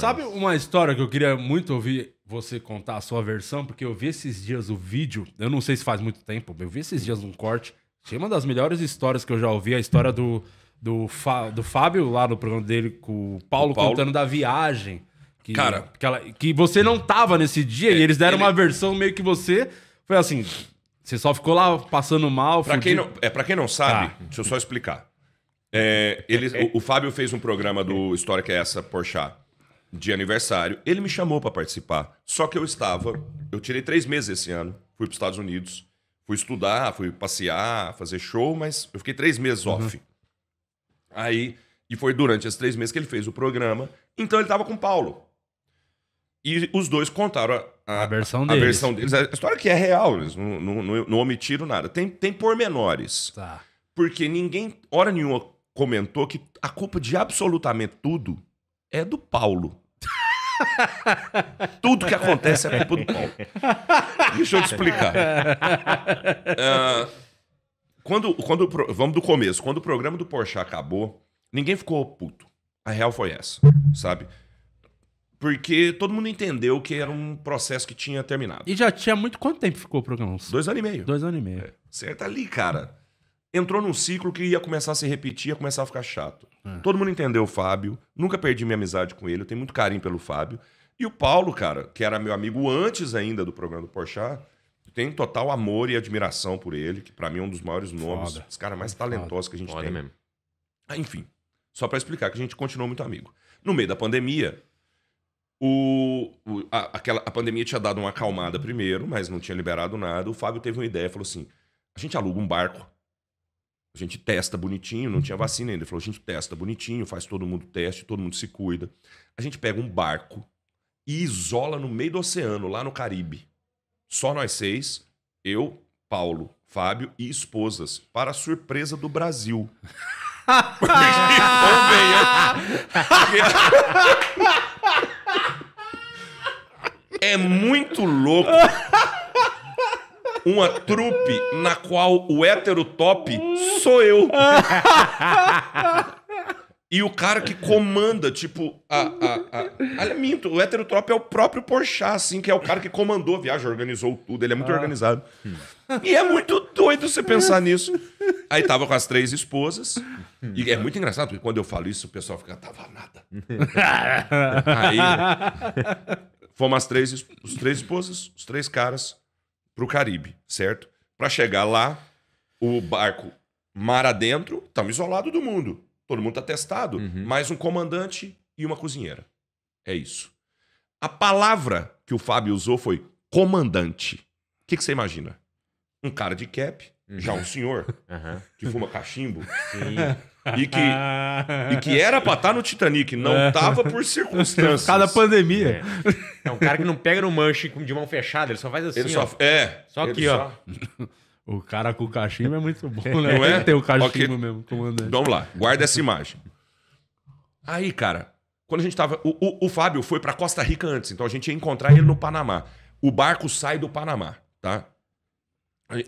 Sabe uma história que eu queria muito ouvir você contar a sua versão? Porque eu vi esses dias o vídeo, eu não sei se faz muito tempo, eu vi esses dias um corte. Achei uma das melhores histórias que eu já ouvi, a história do, do, do Fábio lá no programa dele com o Paulo, o Paulo. contando da viagem. Que, Cara, que, ela, que você não tava nesse dia é, e eles deram ele... uma versão meio que você. Foi assim, você só ficou lá passando mal. Pra, quem não, é, pra quem não sabe, tá. deixa eu só explicar. É, ele, é, é. o, o, Fábio fez um programa do História que é essa, Porchat de aniversário, ele me chamou para participar. Só que eu estava, eu tirei três meses esse ano, fui para os Estados Unidos, fui estudar, fui passear, fazer show, mas eu fiquei três meses uhum. off. Aí, e foi durante esses três meses que ele fez o programa. Então ele estava com o Paulo. E os dois contaram a, a, a, versão, a deles. versão, deles. a história que é real, eles não, não, não, não omitiram nada. Tem, tem pormenores. Tá. Porque ninguém, hora nenhuma, comentou que a culpa de absolutamente tudo é do Paulo. Tudo que acontece é culpa do Paulo. Deixa eu te explicar. Uh, quando, quando, vamos do começo. Quando o programa do Porsche acabou, ninguém ficou puto. A real foi essa, sabe? Porque todo mundo entendeu que era um processo que tinha terminado. E já tinha muito. Quanto tempo ficou o programa? Dois anos e meio. Dois anos e meio. É, tá ali, cara entrou num ciclo que ia começar a se repetir, ia começar a ficar chato. É. Todo mundo entendeu o Fábio, nunca perdi minha amizade com ele, eu tenho muito carinho pelo Fábio. E o Paulo, cara, que era meu amigo antes ainda do programa do Porchat, tenho total amor e admiração por ele, que para mim é um dos maiores nomes, os caras mais talentosos que a gente Foda tem. Mesmo. Ah, enfim, só para explicar que a gente continuou muito amigo. No meio da pandemia, o, o, a, aquela, a pandemia tinha dado uma acalmada primeiro, mas não tinha liberado nada. O Fábio teve uma ideia, falou assim: a gente aluga um barco a gente testa bonitinho, não tinha uhum. vacina ainda. Ele falou: a gente testa bonitinho, faz todo mundo teste, todo mundo se cuida. A gente pega um barco e isola no meio do oceano, lá no Caribe. Só nós seis, eu, Paulo, Fábio e esposas, para surpresa do Brasil. é muito louco uma trupe na qual o hétero top sou eu. E o cara que comanda, tipo, a. a, a... Olha, minto, o hétero top é o próprio Porchat, assim, que é o cara que comandou a viagem, organizou tudo, ele é muito ah. organizado. Hum. E é muito doido você pensar nisso. Aí tava com as três esposas. E é muito engraçado, porque quando eu falo isso, o pessoal fica, tava nada. Aí. Fomos as três, os três esposas, os três caras, para o Caribe, certo? Para chegar lá, o barco mar adentro, estamos isolado do mundo. Todo mundo está testado. Uhum. Mais um comandante e uma cozinheira. É isso. A palavra que o Fábio usou foi comandante. O que, que você imagina? um cara de cap, uhum. já um uhum. senhor, uhum. que fuma cachimbo. Sim. E que, e que era pra estar tá no Titanic, não é. tava por circunstâncias. Cada pandemia. É. é. um cara que não pega no manche de mão fechada, ele só faz assim. Ele ó. só, é. Só aqui, ó. O cara com o cachimbo é muito bom, né? Não é? Tem o cachimbo okay. mesmo, comandante. Vamos lá, guarda essa imagem. Aí, cara, quando a gente tava. O, o, o Fábio foi pra Costa Rica antes, então a gente ia encontrar ele no Panamá. O barco sai do Panamá, tá?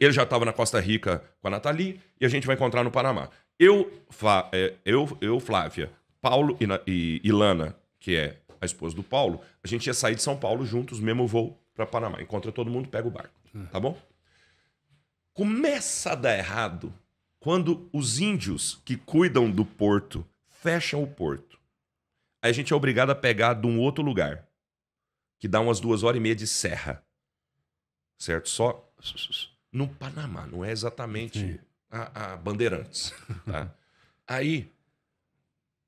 Ele já estava na Costa Rica com a Nathalie e a gente vai encontrar no Panamá. Eu, é, eu, eu Flávia, Paulo e, e, que é a esposa do Paulo, a gente ia sair de São Paulo juntos, mesmo voo para Panamá. Encontra todo mundo, pega o barco. Hum. Tá bom? Começa a dar errado quando os índios que cuidam do porto fecham o porto. Aí a gente é obrigado a pegar de um outro lugar, que dá umas duas horas e meia de serra. Certo? Só no Panamá, não é exatamente a, a, Bandeirantes. Tá? Aí,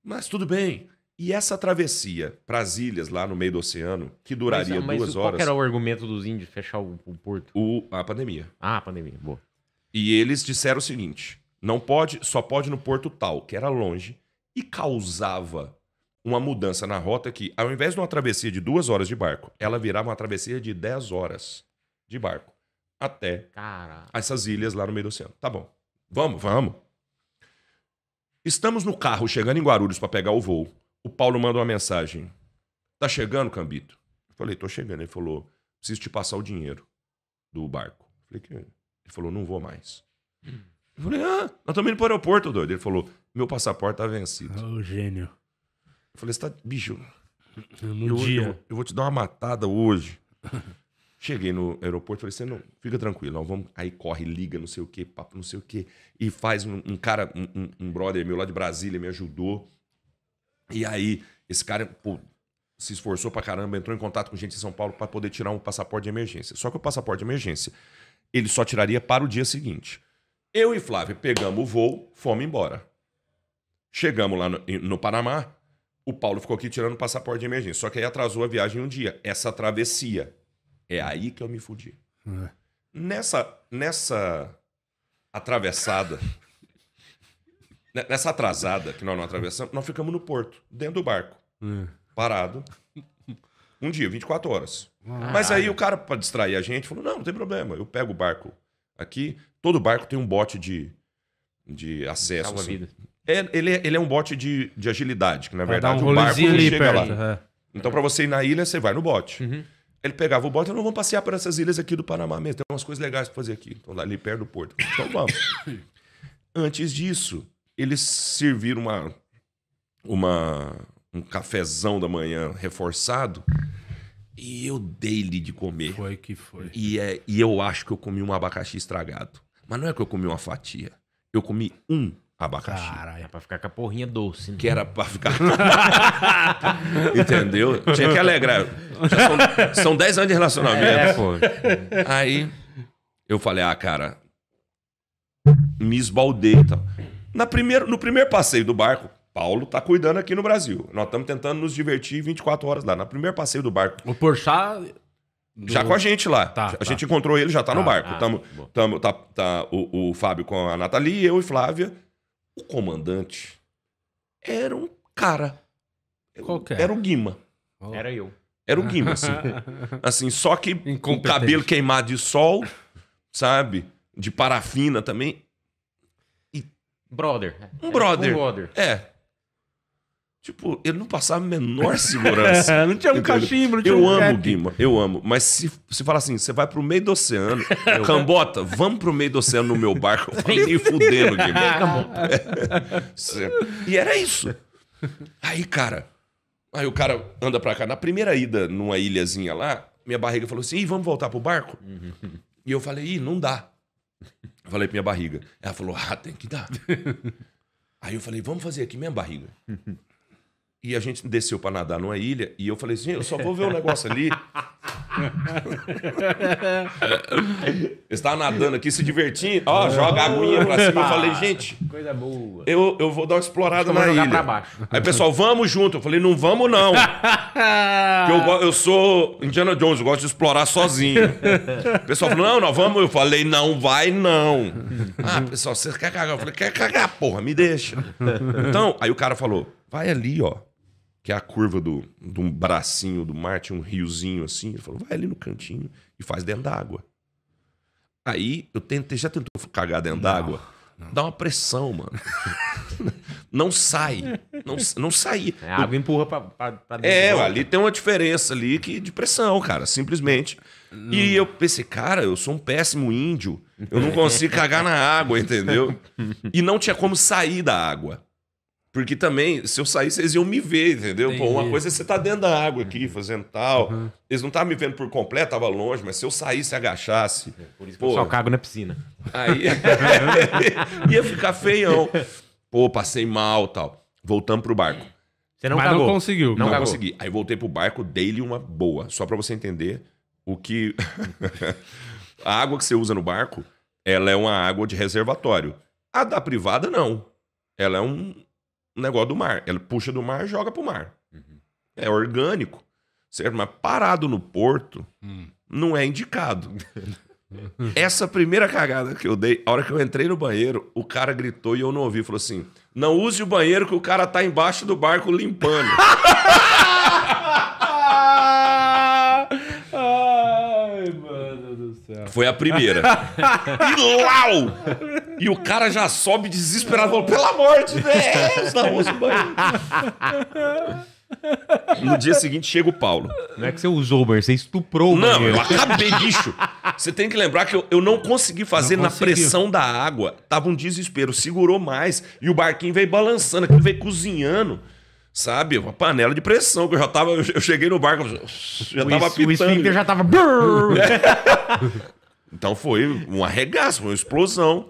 mas tudo bem. E essa travessia para as ilhas lá no meio do oceano, que duraria mas, mas duas qual horas. Qual era o argumento dos índios fechar o, o porto? O, a pandemia. Ah, a pandemia, boa. E eles disseram o seguinte: não pode, só pode no porto tal, que era longe, e causava uma mudança na rota que, ao invés de uma travessia de duas horas de barco, ela virava uma travessia de dez horas de barco até Cara. essas ilhas lá no meio do oceano. Tá bom. Vamos, vamos. Estamos no carro chegando em Guarulhos para pegar o voo. O Paulo manda uma mensagem. Tá chegando, Cambito? Eu falei, tô chegando. Ele falou, preciso te passar o dinheiro do barco. Eu falei, que... Ele falou, não vou mais. Eu falei, ah, nós estamos indo pro aeroporto, doido. Ele falou, meu passaporte tá vencido. Ô, ah, gênio. Eu falei, você tá. Bicho. No eu, dia. Eu, eu vou te dar uma matada hoje. Cheguei no aeroporto, falei, você assim, não, fica tranquilo, não, vamos. Aí corre, liga, não sei o quê, papo, não sei o quê. E faz um, um cara, um, um, brother meu lá de Brasília, me ajudou. E aí, esse cara, pô, se esforçou pra caramba, entrou em contato com gente em São Paulo para poder tirar um passaporte de emergência. Só que o passaporte de emergência, ele só tiraria para o dia seguinte. Eu e Flávio pegamos o voo, fomos embora. Chegamos lá no, no Panamá, o Paulo ficou aqui tirando o passaporte de emergência. Só que aí atrasou a viagem um dia. Essa travessia. É aí que eu me fudi. É. Nessa, nessa atravessada, nessa atrasada que nós não atravessamos, nós ficamos no porto, dentro do barco, é. parado, um dia, 24 horas. Mas aí o cara, para distrair a gente, falou: não, não tem problema, eu pego o barco aqui. Todo barco tem um bote de, de acesso. assim. vida. É, ele, é, ele é um bote de, de agilidade, que na pra verdade um o barco ali chega perto, lá. Uhum. Então, para você ir na ilha, você vai no bote. Uhum. Ele pegava o bote e não vamos passear por essas ilhas aqui do Panamá mesmo. Tem umas coisas legais para fazer aqui. Então, lá, ali perto do porto. Então vamos. Antes disso, eles serviram uma, uma, um cafezão da manhã reforçado. E eu dei-lhe de comer. Foi que foi. E, é, e eu acho que eu comi um abacaxi estragado. Mas não é que eu comi uma fatia. Eu comi um abacaxi. Caralho, é pra ficar com a porrinha doce. Né? Que era pra ficar. Entendeu? Tinha que alegrar. são 10 anos de relacionamento. É, pô. Aí eu falei, ah, cara, me esbaldei. Então. Na primeiro, no primeiro passeio do barco, Paulo tá cuidando aqui no Brasil. Nós estamos tentando nos divertir 24 horas lá. No primeiro passeio do barco. O Porchat do... Já com a gente lá. Tá, a tá. gente encontrou ele, já tá, tá no ah, barco. Ah, tamo, tamo, tá, tá o, o, Fábio com a Nathalie, eu e Flávia. O comandante era um cara. Qualquer. Era o Guima. Oh. Era eu. Era o Guima, assim. assim, só que com o cabelo queimado de sol, sabe? De parafina também. E... Brother. Um brother. Um brother. É. Tipo, ele não passava a menor segurança. É, não tinha um cachimbo, não tinha Eu um amo, Guima, eu amo. Mas se, se fala assim, você vai pro meio do oceano, Cambota, vamos pro meio do oceano no meu barco. Eu falei, nem fudendo, Guima. É. e era isso. Aí, cara, aí o cara anda pra cá. Na primeira ida numa ilhazinha lá, minha barriga falou assim, Ih, vamos voltar pro barco? E eu falei, Ih, não dá. Eu falei pra minha barriga. Ela falou, ah, tem que dar. Aí eu falei, vamos fazer aqui minha barriga. E a gente desceu para nadar numa ilha e eu falei assim: eu só vou ver um negócio ali. eu estava nadando aqui, se divertindo. Ó, oh, joga a aguinha pra cima. Eu falei, gente. Coisa boa. Eu, eu vou dar uma explorada na ilha. Pra baixo. Aí, pessoal, vamos junto. Eu falei, não vamos, não. eu, eu sou Indiana Jones, eu gosto de explorar sozinho. O pessoal falou, não, nós vamos. Eu falei, não vai, não. ah, pessoal, você quer cagar? Eu falei, quer cagar, porra, me deixa. então, aí o cara falou, vai ali, ó que é a curva do, de um bracinho do mar, tinha um riozinho assim. Ele falou, vai ali no cantinho e faz dentro d'água. Aí eu tentei, já tentou cagar dentro d'água? Dá uma pressão, mano. não sai. Não, não sai É, a água empurra pra, pra, pra dentro. É, ali tem uma diferença ali que de pressão, cara, simplesmente. Não. E hum. eu pensei, cara, eu sou um péssimo índio. Eu não consigo cagar na água, entendeu? E não tinha como sair da água. Porque também, se eu saísse, eles iam me ver, entendeu? Pô, uma coisa é você tá dentro da água aqui, uhum. fazendo tal. Uhum. Eles não estavam me vendo por completo, estava longe, mas se eu saísse e agachasse. É, por isso que pô, eu só cago na piscina. Aí ia ficar feião. Pô, passei mal tal. Voltamos pro barco. Você não mas cagou. não conseguiu. Não, não consegui. Aí voltei pro barco, dei-lhe uma boa. Só para você entender o que. a água que você usa no barco, ela é uma água de reservatório. A da privada, não. Ela é um, o negócio do mar. Ela puxa do mar, joga pro mar. Uhum. É orgânico, certo? Mas parado no porto hum. não é indicado. Essa primeira cagada que eu dei, a hora que eu entrei no banheiro, o cara gritou e eu não ouvi. Falou assim: Não use o banheiro que o cara tá embaixo do barco limpando. Ai, mano do céu. Foi a primeira. e lau! E o cara já sobe desesperado, falando, pelo amor de Deus, vamos no banheiro. No dia seguinte chega o Paulo. Não é que você usou o banheiro, você estuprou o não, banheiro. Não, eu acabei, bicho. Você tem que lembrar que eu, eu não consegui fazer não na pressão da água. Tava um desespero, segurou mais. E o barquinho veio balançando, aquilo veio cozinhando. Sabe? Uma panela de pressão, que eu já tava. Eu cheguei no barco, já tava o pitando. O já tava. então foi um arregaço, uma explosão.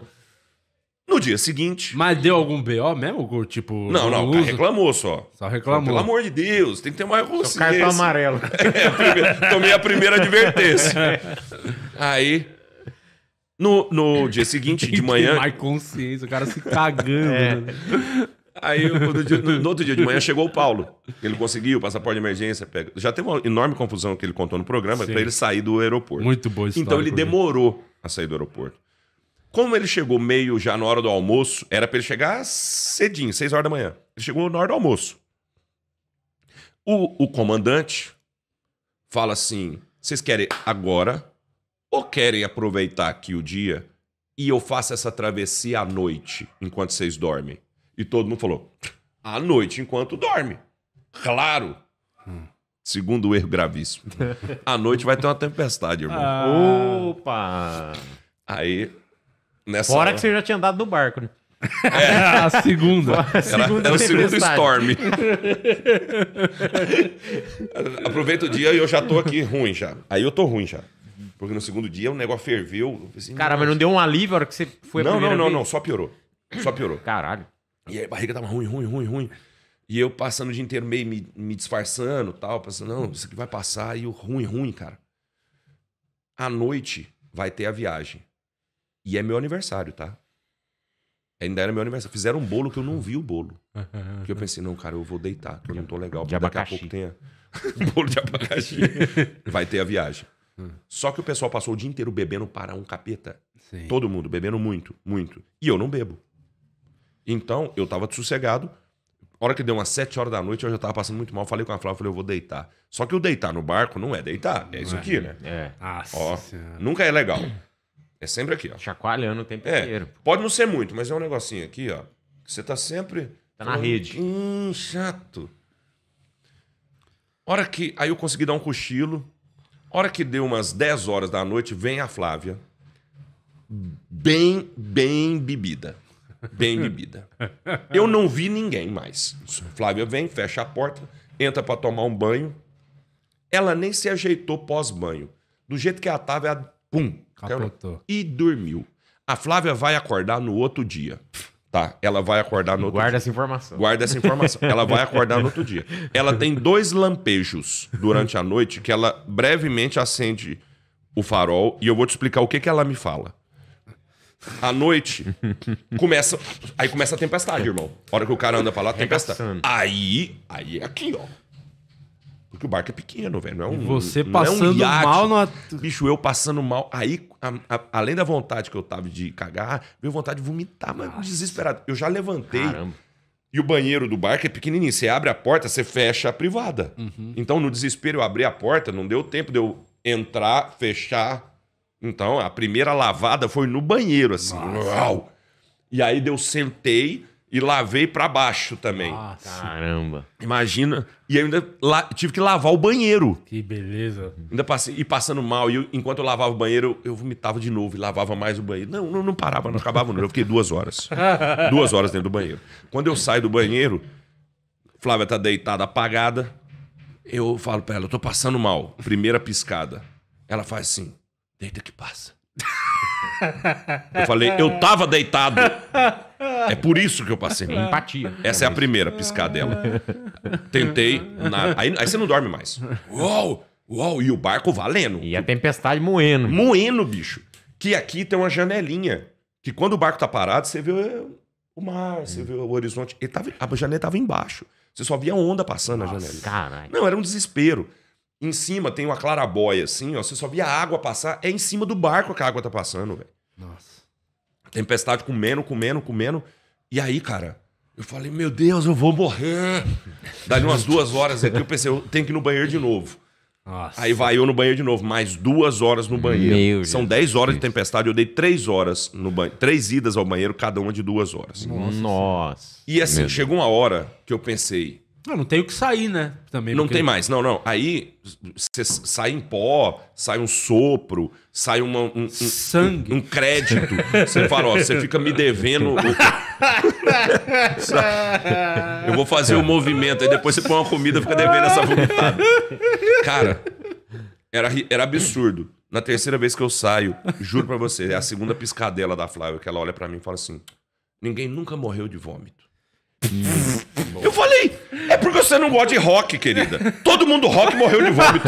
No dia seguinte. Mas deu algum BO mesmo? Tipo. Não, não, cara reclamou só. Só reclamou. Pelo amor de Deus, tem que ter mais consciência. Cartão amarelo. é, a primeira, tomei a primeira advertência. Aí. No, no dia seguinte, de manhã. Mais consciência, o cara se cagando. É. Né? Aí, no, no, outro dia de manhã, chegou o Paulo. Ele conseguiu, passaporte de emergência. Pega. Já teve uma enorme confusão que ele contou no programa para ele sair do aeroporto. Muito boa história. Então, ele demorou a sair do aeroporto. Como ele chegou meio já na hora do almoço, era para ele chegar cedinho, 6 horas da manhã. Ele chegou na hora do almoço. O, o comandante fala assim: vocês querem agora ou querem aproveitar aqui o dia e eu faço essa travessia à noite enquanto vocês dormem? E todo mundo falou: à noite enquanto dorme. Claro! Hum. Segundo o erro gravíssimo. à noite vai ter uma tempestade, irmão. Ah. Opa! Aí Nessa Fora que você já tinha andado no barco, né? É. a segunda. A segunda era, o segundo Storm. Aproveita o dia e eu já tô aqui ruim já. Aí eu tô ruim já. Porque no segundo dia o negócio ferveu. Assim, Cara, mas não deu um alívio a hora que você foi não, a Não, não, vez? não, só piorou. Só piorou. Caralho. E aí a barriga tava ruim, ruim, ruim, ruim. E eu passando o dia inteiro meio me, me disfarçando tal, pensando, não, isso aqui vai passar. E o ruim, ruim, cara. À noite vai ter a viagem. E é meu aniversário, tá? Ainda era meu aniversário. Fizeram um bolo que eu não vi o bolo. Que eu pensei, não, cara, eu vou deitar, que eu não tô legal. Daqui abacaxi. a pouco tem a... bolo de abacaxi. Vai ter a viagem. Só que o pessoal passou o dia inteiro bebendo para um capeta. Sim. Todo mundo bebendo muito, muito. E eu não bebo. Então, eu tava sossegado. A hora que deu umas 7 horas da noite, eu já tava passando muito mal. Falei com a Flávia, falei, eu vou deitar. Só que o deitar no barco não é deitar, é isso aqui, é. né? É. Ó, nunca é legal. É sempre aqui, ó. Chacoalhando o tempo é, inteiro. Pode não ser muito, mas é um negocinho aqui, ó. você tá sempre. Tá na rede. Hum, chato. Hora que. Aí eu consegui dar um cochilo. Hora que deu umas 10 horas da noite, vem a Flávia. Bem, bem bebida. Bem bebida. Eu não vi ninguém mais. Flávia vem, fecha a porta, entra para tomar um banho. Ela nem se ajeitou pós-banho. Do jeito que ela tava, ela, pum, Capotou. E dormiu. A Flávia vai acordar no outro dia. Tá, ela vai acordar no outro Guarda dia. essa informação. Guarda essa informação. ela vai acordar no outro dia. Ela tem dois lampejos durante a noite que ela brevemente acende o farol e eu vou te explicar o que, que ela me fala. À noite, começa. Aí começa a tempestade, irmão. A hora que o cara anda pra lá, tempestade. Aí, aí é aqui, ó porque o barco é pequeno, velho. Não é um, e você passando é um mal na. Bicho, eu passando mal. Aí, a, a, além da vontade que eu tava de cagar, veio vontade de vomitar, mano, desesperado. Eu já levantei. Caramba. E o banheiro do barco é pequenininho. Você abre a porta, você fecha a privada. Uhum. Então, no desespero, eu abri a porta, não deu tempo de eu entrar, fechar. Então, a primeira lavada foi no banheiro, assim. Uau! E aí, eu sentei e lavei para baixo também. Nossa. Caramba. Imagina. E ainda la, tive que lavar o banheiro. Que beleza. Ainda passei, e passando mal. E eu, enquanto eu lavava o banheiro, eu vomitava de novo e lavava mais o banheiro. Não, não, não parava, não acabava não. Eu fiquei duas horas. duas horas dentro do banheiro. Quando eu saio do banheiro, Flávia tá deitada, apagada. Eu falo pra ela, eu tô passando mal. Primeira piscada. Ela faz assim, deita que passa. Eu falei, eu tava deitado. É por isso que eu passei é Empatia. Essa é a é primeira piscadela. Tentei, na... aí, aí você não dorme mais. Uou, uou, e o barco valendo. E a tempestade moendo. Moendo, bicho. Que aqui tem uma janelinha, que quando o barco tá parado, você vê o mar, você vê o horizonte. Ele tava, a janela tava embaixo. Você só via onda passando Nossa, na janela. Caralho. Não, era um desespero. Em cima tem uma clarabóia, assim, ó. Você só via a água passar. É em cima do barco que a água tá passando, velho. Nossa. Tempestade comendo, comendo, comendo. E aí, cara, eu falei, meu Deus, eu vou morrer. Dali umas duas horas aqui, eu pensei, eu tenho que ir no banheiro de novo. Nossa. Aí vai eu no banheiro de novo, mais duas horas no banheiro. Meu São Deus dez horas Deus. de tempestade, eu dei três horas no banheiro, três idas ao banheiro, cada uma de duas horas. Nossa. Nossa. E assim, meu chegou uma hora que eu pensei, não, ah, não tem o que sair, né? Também Não porque... tem mais, não, não. Aí sai em pó, sai um sopro, sai uma, um, um sangue, um, um crédito. você fala, ó, você fica me devendo. Eu vou fazer o um movimento, aí depois você põe uma comida, fica devendo essa vomitada. Cara, era, era absurdo. Na terceira vez que eu saio, juro para você, é a segunda piscadela da Flávia que ela olha para mim e fala assim: ninguém nunca morreu de vômito. Eu falei, é porque você não gosta de rock, querida. Todo mundo rock morreu de vômito.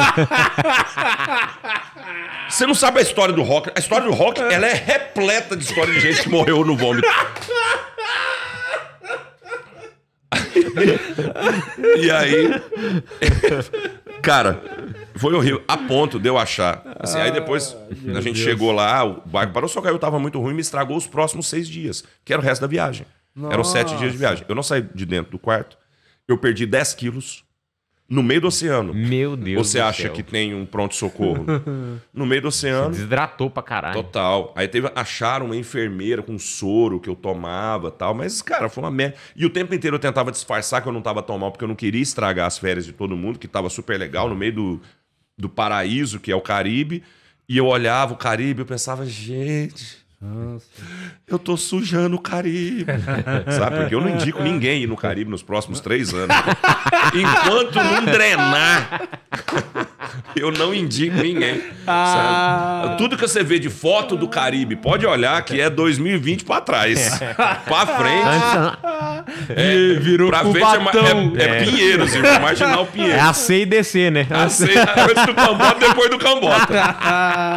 Você não sabe a história do rock. A história do rock, ela é repleta de história de gente que morreu no vômito. e aí, cara, foi horrível. A ponto de eu achar. Assim, aí depois ah, a gente chegou lá, o barco parou, só que aí eu tava muito ruim, me estragou os próximos seis dias, que era o resto da viagem. Nossa. Eram sete dias de viagem. Eu não saí de dentro do quarto. Eu perdi 10 quilos no meio do oceano. Meu Deus Você acha céu. que tem um pronto-socorro? no meio do oceano. desidratou pra caralho. Total. Aí teve, acharam uma enfermeira com soro que eu tomava tal. Mas, cara, foi uma merda. E o tempo inteiro eu tentava disfarçar que eu não tava tão mal, porque eu não queria estragar as férias de todo mundo, que tava super legal, no meio do, do paraíso, que é o Caribe. E eu olhava o Caribe e pensava, gente... Eu tô sujando o Caribe. Sabe? Porque eu não indico ninguém ir no Caribe nos próximos três anos. Enquanto não drenar, eu não indico ninguém. Ah. Tudo que você vê de foto do Caribe, pode olhar que é 2020 para trás. para né? é, frente. É, virou pra é- cubatão. é, é, é Pinheiros, é. irmão. Marginal Pinheiros. É a C e DC, né? A C, antes do Cambota, depois do Cambota.